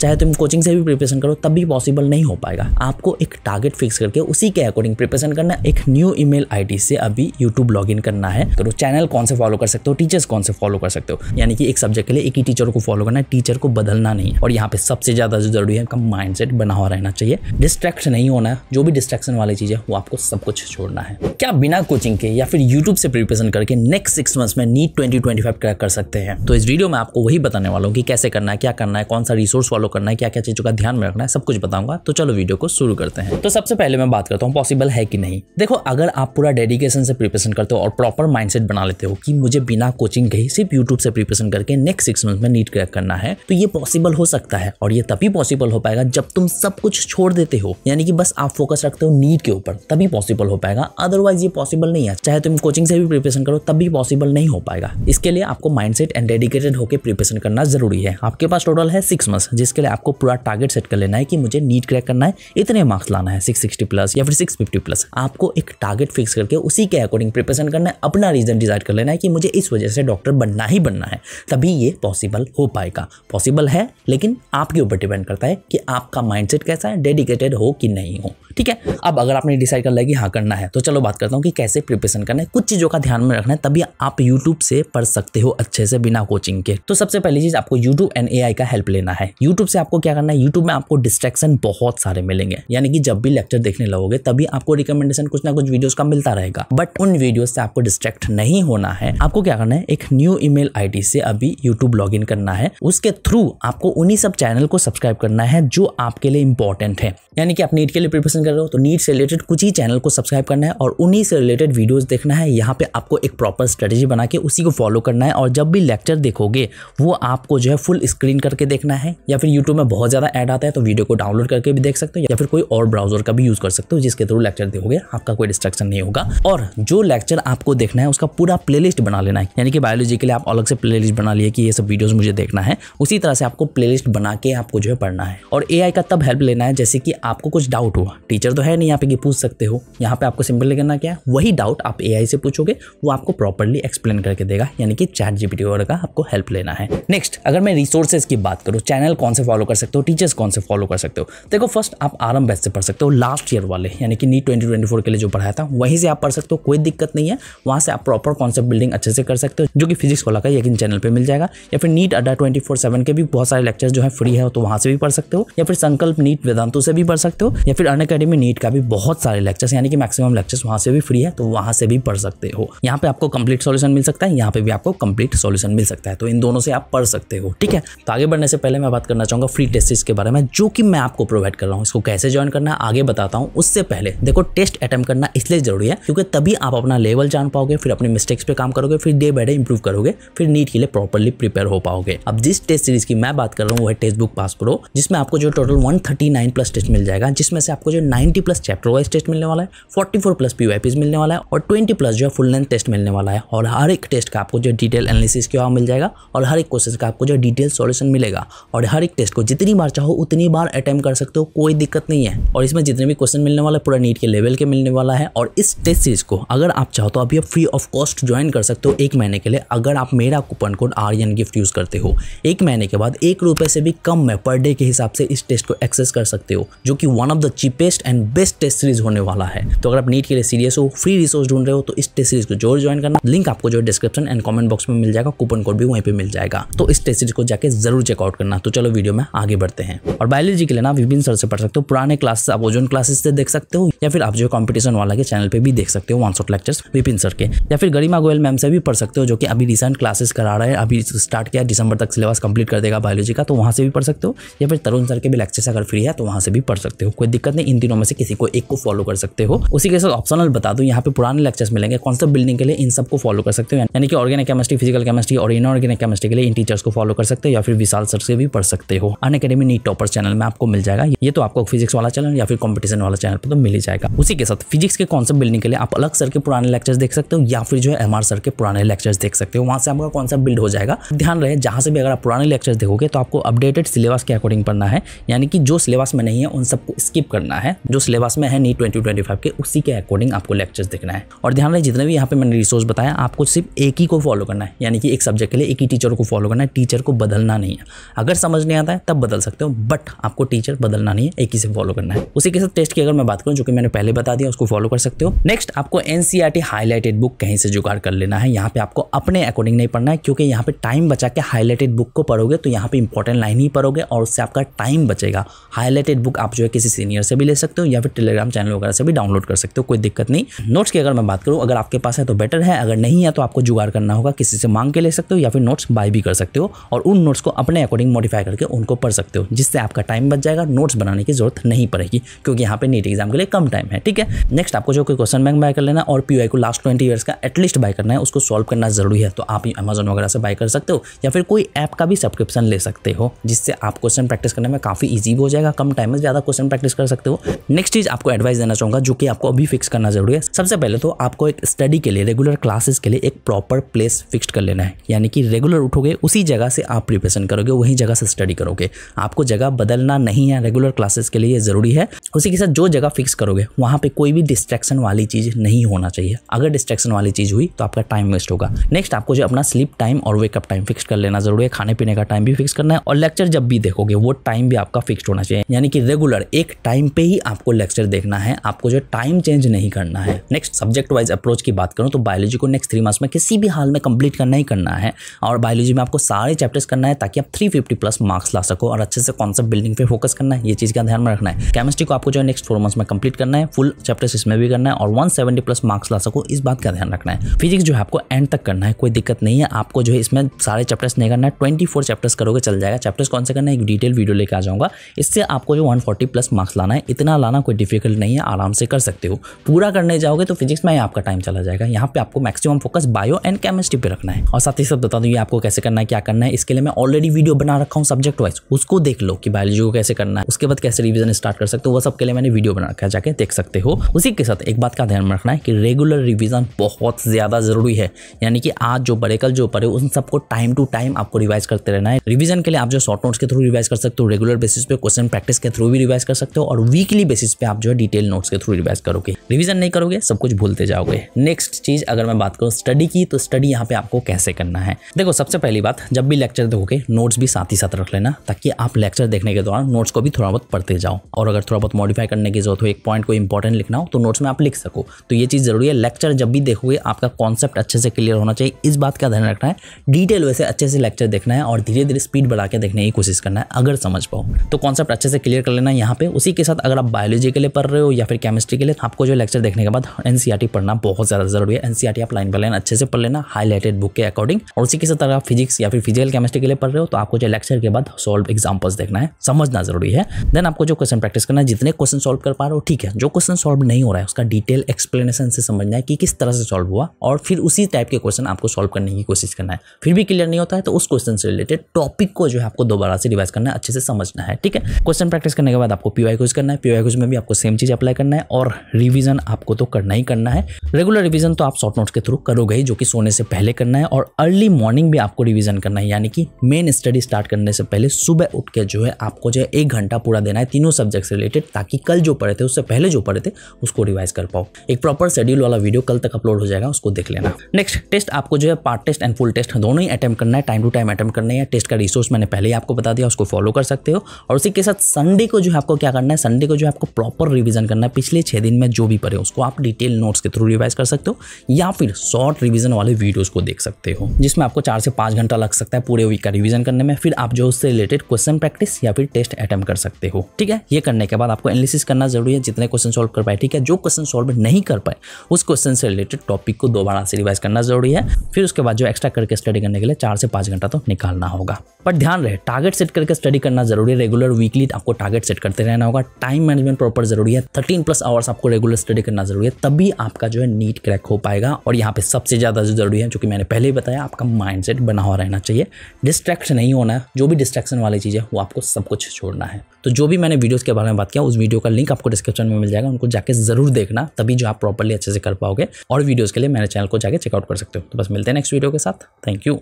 चाहे तुम कोचिंग से भी प्रिपरेशन करो तब भी पॉसिबल नहीं हो पाएगा आपको एक टारगेट फिक्स करके उसी के अकॉर्डिंग प्रिपरेशन करना एक न्यू ईमेल आईडी से अभी यूट्यूब इन करना है तो चैनल कौन से फॉलो कर सकते हो टीचर्स कौन से फॉलो कर सकते हो यानी कि एक सब्जेक्ट के लिए एक ही टीचर को फॉलो करना है टीचर को बदलना नहीं और यहाँ पे सबसे ज्यादा जो जरूरी है कम माइंड सेट बना हुआ रहना चाहिए डिस्ट्रैक्ट नहीं होना है जो भी डिस्ट्रैक्शन वाली चीज है वो आपको सब कुछ छोड़ना है क्या बिना कोचिंग के या फिर यूट्यूब से प्रिपरेशन करके नेक्स्ट सिक्स मंथ में नीट ट्वेंटी ट्वेंटी फाइव कर सकते हैं तो इस वीडियो में आपको वही बताने वाला हूँ कि कैसे करना है क्या करना है कौन सा रिसोर्स फॉलो करना है क्या क्या चीज़ों का ध्यान में रखना है सब कुछ बताऊंगा तो चलो वीडियो को शुरू करते हैं तो सबसे पहले मैं बात करता हूँ पॉसिबल है कि नहीं देखो अगर आप पूरा डेडिकेशन से प्रिपरेशन करते हो और प्रॉपर माइंड बना लेते हो कि मुझे बिना कोचिंग गई सिर्फ यूट्यूब से प्रिपरेशन करके नेक्स्ट सिक्स मंथ में नीट क्रैक करना है तो ये पॉसिबल हो सकता है और ये तभी पॉसिबल हो पाएगा जब तुम सब कुछ छोड़ देते हो यानी कि बस आप फोकस रखते हो नीट के ऊपर तभी पॉसिबल हो पाएगा अदरवाइज ये पॉसिबल नहीं है चाहे तुम कोचिंग से भी प्रिपरेशन करो तब भी पॉसिबल नहीं हो पाएगा इसके लिए आपको माइंडसेट एंड डेडिकेटेड होकर प्रिपरेशन करना जरूरी है आपके पास टोटल है सिक्स मंथ्स जिसके उसके लिए आपको पूरा टारगेट सेट कर लेना है कि मुझे नीट क्रैक करना है इतने मार्क्स लाना है सिक्स प्लस या फिर सिक्स प्लस आपको एक टारगेट फिक्स करके उसी के अकॉर्डिंग प्रिपरेशन करना है अपना रीजन डिसाइड कर लेना है कि मुझे इस वजह से डॉक्टर बनना ही बनना है तभी ये पॉसिबल हो पाएगा पॉसिबल है लेकिन आपके ऊपर डिपेंड करता है कि आपका माइंडसेट कैसा है डेडिकेटेड हो कि नहीं हो ठीक है अब अगर आपने डिसाइड कर लिया कि हाँ करना है तो चलो बात करता हूँ कि कैसे प्रिपरेशन करना है कुछ चीज़ों का ध्यान में रखना है तभी आप यूट्यूब से पढ़ सकते हो अच्छे से बिना कोचिंग के तो सबसे पहली चीज़ आपको यूट्यूब एंड ए का हेल्प लेना है यूट्यूब से आपको क्या करना है यूट्यूब में आपको डिस्ट्रैक्शन बहुत सारे मिलेंगे यानी कि जब भी लेक्चर देखने लगोगे तभी आपको रिकमेंडेशन कुछ ना कुछ वीडियोज का मिलता रहेगा बट उन वीडियो से आपको डिस्ट्रैक्ट नहीं होना है आपको क्या करना है एक न्यू ईमेल आईडी से अभी यूट्यूब लॉग करना है उसके थ्रू आपको उन्हीं सब चैनल को सब्सक्राइब करना है जो आपके लिए इंपॉर्टेंट है यानी कि आप नीट के लिए प्रिपरेशन कर रहे हो तो नीट से रिलेटेड कुछ ही चैनल को सब्सक्राइब करना है और उन्हीं से रिलेटेड वीडियोस देखना है यहाँ पे आपको एक प्रॉपर स्ट्रेटेजी बना के उसी को फॉलो करना है और जब भी लेक्चर देखोगे वो आपको जो है फुल स्क्रीन करके देखना है या फिर यूट्यूब में बहुत ज़्यादा ऐड आता है तो वीडियो को डाउनलोड करके भी देख सकते हो या फिर कोई और ब्राउजर का भी यूज़ कर सकते हो जिसके थ्रू लेक्चर दोगे आपका कोई डिस्ट्रक्शन नहीं होगा और जो लेक्चर आपको देखना है उसका पूरा प्ले बना लेना है यानी कि बायोलॉजी के लिए आप अलग से प्ले बना लिए कि ये सब वीडियोस मुझे देखना है उसी तरह से आपको प्ले बना के आपको जो है पढ़ना है और ए का तब हेल्प लेना है जैसे कि आपको कुछ डाउट हुआ टीचर तो है नहीं यहाँ पे कि पूछ सकते हो यहाँ पे आपको सिंपल करना क्या है वही डाउट आप ए से पूछोगे वो आपको प्रॉपरली एक्सप्लेन करके देगा यानी कि चैट जीपीटी वगैरह का आपको हेल्प लेना है नेक्स्ट अगर मैं रिसोर्सेज की बात करूँ चैनल कौन से फॉलो कर सकते हो टीचर्स कौन से फॉलो कर सकते हो देखो फर्स्ट आप आरम बैच से पढ़ सकते हो लास्ट ईयर वाले यानी कि नीट ट्वेंटी ट्वेंटी फोर के लिए जो पढ़ाया था वहीं से आप पढ़ सकते हो कोई दिक्कत नहीं है वहाँ से आप प्रॉपर कॉन्सेप्ट बिल्डिंग अच्छे से कर सकते हो जो कि फिजिक्स वाला का यकीन चैनल पर मिल जाएगा या फिर नीट अड्डा ट्वेंटी फोर सेवन के भी बहुत सारे लेक्चर जो है फ्री है तो वहाँ से भी पढ़ सकते हो या फिर संकल्प नीट वेदांतों से भी पढ़ सकते हो या फिर अन अकेडमी नीट का भी बहुत सारे लेक्चर्स यानी कि मैक्सिमम लेक्चर्स वहाँ से भी फ्री है तो वहाँ से भी पढ़ सकते हो यहाँ पे आपको कंप्लीट सॉल्यूशन मिल सकता है यहाँ पे भी आपको कंप्लीट सॉल्यूशन मिल सकता है तो इन दोनों से आप पढ़ सकते हो ठीक है तो आगे बढ़ने से पहले मैं बात करना चाहूँगा फ्री टेस्ट के बारे में जो कि मैं आपको प्रोवाइड कर रहा हूँ इसको कैसे ज्वाइन करना आगे बताता हूँ उससे पहले देखो टेस्ट अटैम्प करना इसलिए जरूरी है क्योंकि तभी आप अपना लेवल जान पाओगे फिर अपने मिस्टेक्स पे काम करोगे फिर डे बाई डे इंप्रूव करोगे फिर नीट के लिए प्रॉपरली प्रिपेयर हो पाओगे अब जिस टेस्ट सीरीज की मैं बात कर रहा हूँ वह टेस्ट बुक पास करो जिसमें आपको जो टोटल वन प्लस टेस्ट मिल जाएगा जिसमें से आपको जो ninety plus chapter wise test मिलने वाला है फोर्टी प्लस पी मिलने वाला है और ट्वेंटी प्लस जो है फुल लेंथ टेस्ट मिलने वाला है और हर एक टेस्ट का आपको जो डिटेल एनालिसिस के वहाँ मिल जाएगा और हर एक क्वेश्चन का आपको जो डिटेल सोल्यूशन मिलेगा और हर एक टेस्ट को जितनी बार चाहो उतनी बार अटैम्प्ट कर सकते हो कोई दिक्कत नहीं है और इसमें जितने भी क्वेश्चन मिलने वाला है पूरा नीट के लेवल के मिलने वाला है और इस टेस्ट सीरीज को अगर आप चाहो तो अभी आप फ्री ऑफ कॉस्ट ज्वाइन कर सकते हो एक महीने के लिए अगर आप मेरा coupon code Aryan gift use करते हो एक महीने के बाद एक रुपये से भी कम में पर डे के हिसाब से इस टेस्ट को एक्सेस कर सकते हो जो कि one of the cheapest and best test series होने वाला है तो अगर आप नीट के लिए सीरियस हो फ्री रिसोर्स ढूंढ रहे हो तो इस टेस्ट सीरीज को जरूर ज्वाइन करना लिंक आपको जो डिस्क्रिप्शन एंड कॉमेंट बॉक्स में मिल जाएगा कूपन कोड भी वहीं पर मिल जाएगा तो इस टेस्ट सीरीज को जाकर जरूर चेकआउट करना तो चलो वीडियो वीडियो में आगे बढ़ते हैं और बायोलॉजी के लिए ना विभिन्न सर से पढ़ सकते हो पुराने क्लासेस आप ओजोन क्लासेस से देख सकते हो या फिर आप जो कॉम्पिटिशन वाला के चैनल पर भी देख सकते हो one shot lectures Vipin sir के या फिर गरिमा गोयल मैम से भी पढ़ सकते हो जो कि अभी रिसेंट क्लासेस करा रहे हैं अभी स्टार्ट किया दिसंबर तक सिलेबस कंप्लीट कर देगा बायोलॉजी का तो वहाँ से भी पढ़ सकते हो या फिर तरुण सर के भी लेक्चर्स अगर फ्री है तो वहाँ से भी पढ़ सकते हो कोई दिक्कत नहीं इन दिनों में से किसी को एक को फॉलो कर सकते हो उसी के साथ ऑप्शनल बता दूँ यहाँ पे पुराने लेक्चर्स मिलेंगे कौन सा बिल्डिंग के लिए इन सबको फॉलो कर सकते हो यानी कि ऑर्गेनिक केमिस्ट्री फिजिकल केमिस्ट्री और इनऑर्गेनिक केमिस्ट्री के लिए इन टीचर्स को फॉलो कर सकते हो या फिर विशाल सर से भी पढ़ सकते हो हो Unacademy NEET topper channel में आपको मिल जाएगा ये तो आपको फिजिक्स वाला चैनल या फिर कॉम्पिटिशन वाला चैनल पर तो मिल ही जाएगा उसी के साथ फिजिक्स के कॉन्सेप्ट बिल्डिंग के लिए आप अलग सर के पुराने लेक्चर्स देख सकते हो या फिर जो है एम सर के पुराने लेक्चर्स देख सकते हो वहाँ से आपका कॉन्सेप्ट बिल्ड हो जाएगा ध्यान रहे जहाँ से भी अगर आप पुराने लेक्चर्स देखोगे तो आपको अपडेटेड सिलेबस के अकॉर्डिंग पढ़ना है यानी कि जो सिलेबस में नहीं है उन सबको स्किप करना है जो सिलेबस में है नीट ट्वेंटी ट्वेंटी फाइव के उसी के अकॉर्डिंग आपको लेक्चर्स देखना है और ध्यान रहे जितने भी यहाँ पे मैंने रिसोर्स बताया आपको सिर्फ एक ही को फॉलो करना है यानी कि एक सब्जेक्ट के लिए एक ही टीचर को फॉलो करना है टीचर को बदलना नहीं है अगर समझ नहीं आता आता है तब बदल सकते हो बट आपको टीचर बदलना नहीं है एक ही से फॉलो करना है उसी के साथ टेस्ट की अगर मैं बात करूं जो कि मैंने पहले बता दिया उसको फॉलो कर सकते हो नेक्स्ट आपको एनसीआरटी हाईलाइटेड बुक कहीं से जुगाड़ कर लेना है यहाँ पे आपको अपने अकॉर्डिंग नहीं पढ़ना है क्योंकि यहाँ पे टाइम बचा के हाईलाइटेड बुक को पढ़ोगे तो यहाँ पे इंपॉर्टेंट लाइन ही पढ़ोगे और उससे आपका टाइम बचेगा हाईलाइटेड बुक आप जो है किसी सीनियर से भी ले सकते हो या फिर टेलीग्राम चैनल वगैरह से भी डाउनलोड कर सकते हो कोई दिक्कत नहीं नोट्स की अगर मैं बात करूँ अगर आपके पास है तो बेटर है अगर नहीं है तो आपको जुगाड़ करना होगा किसी से मांग के ले सकते हो या फिर नोट्स बाय भी कर सकते हो और उन नोट्स को अपने अकॉर्डिंग मॉडिफाई करके उनको पढ़ सकते हो जिससे आपका टाइम बच जाएगा नोट्स बनाने की जरूरत नहीं पड़ेगी क्योंकि यहाँ पे नीट एग्जाम के लिए कम टाइम है ठीक है नेक्स्ट आपको जो कोई क्वेश्चन बैंक बाय कर लेना और पी को लास्ट ट्वेंटी ईयर्स का एटलीस्ट बाय करना है उसको सॉल्व करना जरूरी है तो आप अमेजन वगैरह से बाय कर सकते हो या फिर कोई ऐप का भी सब्सक्रिप्शन ले सकते हो जिससे आप क्वेश्चन प्रैक्टिस करने में काफ़ी ईजी हो जाएगा कम टाइम में ज़्यादा क्वेश्चन प्रैक्टिस कर सकते हो नेक्स्ट चीज़ आपको एडवाइस देना चाहूंगा जो कि आपको अभी फिक्स करना जरूरी है सबसे पहले तो आपको एक स्टडी के लिए रेगुलर क्लासेस के लिए एक प्रॉपर प्लेस फिक्स कर लेना है यानी कि रेगुलर उठोगे उसी जगह से आप प्रिपरेशन करोगे वही जगह से स्टडी करोगे करोगे आपको जगह बदलना नहीं है रेगुलर क्लासेस के लिए ज़रूरी है उसी के साथ जो जगह फिक्स करोगे वहाँ पे कोई भी डिस्ट्रैक्शन वाली चीज़ नहीं होना चाहिए अगर डिस्ट्रैक्शन वाली चीज़ हुई तो आपका टाइम वेस्ट होगा नेक्स्ट आपको जो अपना स्लीप टाइम और वेकअप टाइम फिक्स कर लेना ज़रूरी है खाने पीने का टाइम भी फिक्स करना है और लेक्चर जब भी देखोगे वो टाइम भी आपका फिक्स होना चाहिए यानी कि रेगुलर एक टाइम पे ही आपको लेक्चर देखना है आपको जो टाइम चेंज नहीं करना है नेक्स्ट सब्जेक्ट वाइज अप्रोच की बात करूँ तो बायोलॉजी को नेक्स्ट थ्री मंथ्स में किसी भी हाल में कंप्लीट करना ही करना है और बायोलॉजी में आपको सारे चैप्टर्स करना है ताकि आप थ्री फिफ्टी प्लस मार्क्स ला सको और अच्छे से कॉन्सेप्ट बिल्डिंग पे फोकस करना है ये चीज़ का ध्यान में रखना है केमिस्ट्री को आपको जो है नेक्स्ट फोर मंथ्स में कंप्लीट करना है फुल चैप्टर्स इसमें भी करना है और 170 प्लस मार्क्स ला सको इस बात का ध्यान रखना है फिजिक्स जो है आपको एंड तक करना है कोई दिक्कत नहीं है आपको जो है इसमें सारे चैप्टर्स नहीं करना है ट्वेंटी चैप्टर्स करोगे चल जाएगा चैप्टर्स कौन से करना है एक डिटेल वीडियो लेकर आ जाऊंगा इससे आपको जो 140 प्लस मार्क्स लाना है इतना लाना कोई डिफिकल्ट नहीं है आराम से कर सकते हो पूरा करने जाओगे तो फिजिक्स में आपका टाइम चला जाएगा यहाँ पे आपको maximum focus bio and chemistry पे रखना है और साथ ही साथ बता दूं ये आपको कैसे करना है क्या करना है इसके लिए मैं ऑलरेडी वीडियो बना रखा हूँ सब्जेक्ट वाइज उसको देख लो कि बायोलॉजी को कैसे करना है उसके बाद कैसे रिविजन स्टार्ट कर सकते हो वह सबके लिए मैंने वीडियो बना रखा है जाके देख सकते हो उसी के साथ एक बात का ध्यान रखना है कि रेगुलर रिविजन बहुत ज़्यादा ज़रूरी है यानी कि आज जो पड़े कल जो पड़े उन सबको टाइम टू टाइम आपको रिवाइज करते रहना है रिविजन के लिए आप जो शॉर्ट नोट्स के थ्रू रिवाइज कर सकते हो रेगुलर बेसिस पे क्वेश्चन प्रैक्टिस के थ्रू भी रिवाइज कर सकते हो और वीकली बेसिस पे आप जो है डिटेल नोट्स के थ्रू रिवाइज करोगे रिविजन नहीं करोगे सब कुछ भूलते जाओगे नेक्स्ट चीज़ अगर मैं बात करूँ स्टडी की तो स्टडी यहाँ पे आपको कैसे करना है देखो सबसे पहली बात जब भी लेक्चर देखोगे नोट्स भी साथ ही साथ रख लेना लेना ताकि आप लेक्चर देखने के दौरान नोट्स को भी थोड़ा बहुत पढ़ते जाओ और अगर थोड़ा बहुत मॉडिफाई करने की जरूरत हो एक पॉइंट को इंपॉर्टेंट लिखना हो तो नोट्स में आप लिख सको तो ये चीज़ जरूरी है लेक्चर जब भी देखोगे आपका कॉन्सेप्ट अच्छे से क्लियर होना चाहिए इस बात का ध्यान रखना है डिटेल वैसे अच्छे से लेक्चर देखना है और धीरे धीरे स्पीड बढ़ा के देखने की कोशिश करना है अगर समझ पाओ तो कॉन्सेप्ट अच्छे से क्लियर कर लेना यहाँ पे उसी के साथ अगर आप बायोलॉजी के लिए पढ़ रहे हो या फिर केमिस्ट्री के लिए तो आपको जो लेक्चर देखने के बाद एनसीआरटी पढ़ना बहुत ज़्यादा जरूरी है एनसीआरटी आप लाइन बाय लाइन अच्छे से पढ़ लेना हाईलाइटेड बुक के अकॉर्डिंग और उसी के साथ अगर आप फिजिक्स या फिर फिजिकल केमिस्ट्री के लिए पढ़ रहे हो तो आपको जो लेक्चर के बाद सॉल्व एग्जाम्पल्स देखना है समझना जरूरी है देन आपको जो क्वेश्चन प्रैक्टिस करना है जितने क्वेश्चन सॉल्व कर पा रहे हो ठीक है जो क्वेश्चन सॉल्व नहीं हो रहा है उसका डिटेल एक्सप्लेनेशन से समझना है कि किस तरह से सॉल्व हुआ और फिर उसी टाइप के क्वेश्चन आपको सॉल्व करने की कोशिश करना है फिर भी क्लियर नहीं होता है तो उस क्वेश्चन से रिलेटेड टॉपिक को जो है आपको दोबारा से रिवाइज करना है अच्छे से समझना है ठीक है क्वेश्चन प्रैक्टिस करने के बाद आपको पी वाई करना है पी वाई में भी आपको सेम चीज अप्लाई करना है और रिविजन आपको तो करना ही करना है रेगुलर रिविजन तो आप शॉर्ट नोट्स के थ्रू करोगे ही जो कि सोने से पहले करना है और अर्ली मॉर्निंग भी आपको रिविजन करना है यानी कि मेन स्टडी स्टार्ट करने से पहले सुबह उठ के जो है आपको जो है एक घंटा पूरा देना है तीनों सब्जेक्ट से रिलेटेड ताकि कल जो पढ़े थे उससे पहले जो पढ़े थे उसको रिवाइज कर पाओ एक प्रॉपर शेड्यूल वाला वीडियो कल तक अपलोड हो जाएगा उसको देख लेना नेक्स्ट टेस्ट आपको जो है part test and full test दोनों ही अटैम्प करना है टाइम टू टाइम अटैम्प करना है टेस्ट का रिसोर्स मैंने पहले ही आपको बता दिया उसको फॉलो कर सकते हो और उसी के साथ संडे को जो है आपको क्या करना है संडे को जो है आपको प्रॉपर रिविजन करना है पिछले छह दिन में जो भी पढ़े उसको आप डिटेल नोट्स के थ्रू रिवाइज कर सकते हो या फिर शॉर्ट रिविजन वाले वीडियोज़ को देख सकते हो जिसमें आपको चार से पांच घंटा लग सकता है पूरे वीक का रिविजन करने में फिर आप जो उससे रिलेटेड क्वेश्चन प्रैक्टिस या फिर टेस्ट अटैम्प्ट कर सकते हो ठीक है ये करने के बाद आपको एनालिसिस करना जरूरी है जितने क्वेश्चन सॉल्व कर पाए ठीक है जो क्वेश्चन सॉल्व नहीं कर पाए उस क्वेश्चन से रिलेटेड टॉपिक को दोबारा से रिवाइज करना जरूरी है फिर उसके बाद जो एक्स्ट्रा करके स्टडी करने के लिए चार से पांच घंटा तो निकालना होगा पर ध्यान रहे टारगेट सेट करके स्टडी करना जरूरी है रेगुलर वीकली आपको टारगेट सेट करते रहना होगा टाइम मैनेजमेंट प्रॉपर जरूरी है थर्टीन प्लस आवर्स आपको रेगुलर स्टडी करना जरूरी है तभी आपका जो है नीट क्रैक हो पाएगा और यहाँ पे सबसे ज़्यादा जो जरूरी है जो कि मैंने पहले ही बताया आपका माइंडसेट बना हुआ रहना चाहिए डिस्ट्रैक्ट नहीं होना जो भी डिस्ट्रैक्ट सेक्शन वाली चीज़ है वो आपको सब कुछ छोड़ना है तो जो भी मैंने वीडियोस के बारे में बात किया उस वीडियो का लिंक आपको डिस्क्रिप्शन में मिल जाएगा उनको जाके जरूर देखना तभी जो आप प्रॉपरली अच्छे से कर पाओगे और वीडियोज़ के लिए मेरे चैनल को जाकर चेकआउट कर सकते हो तो बस मिलते हैं नेक्स्ट वीडियो के साथ थैंक यू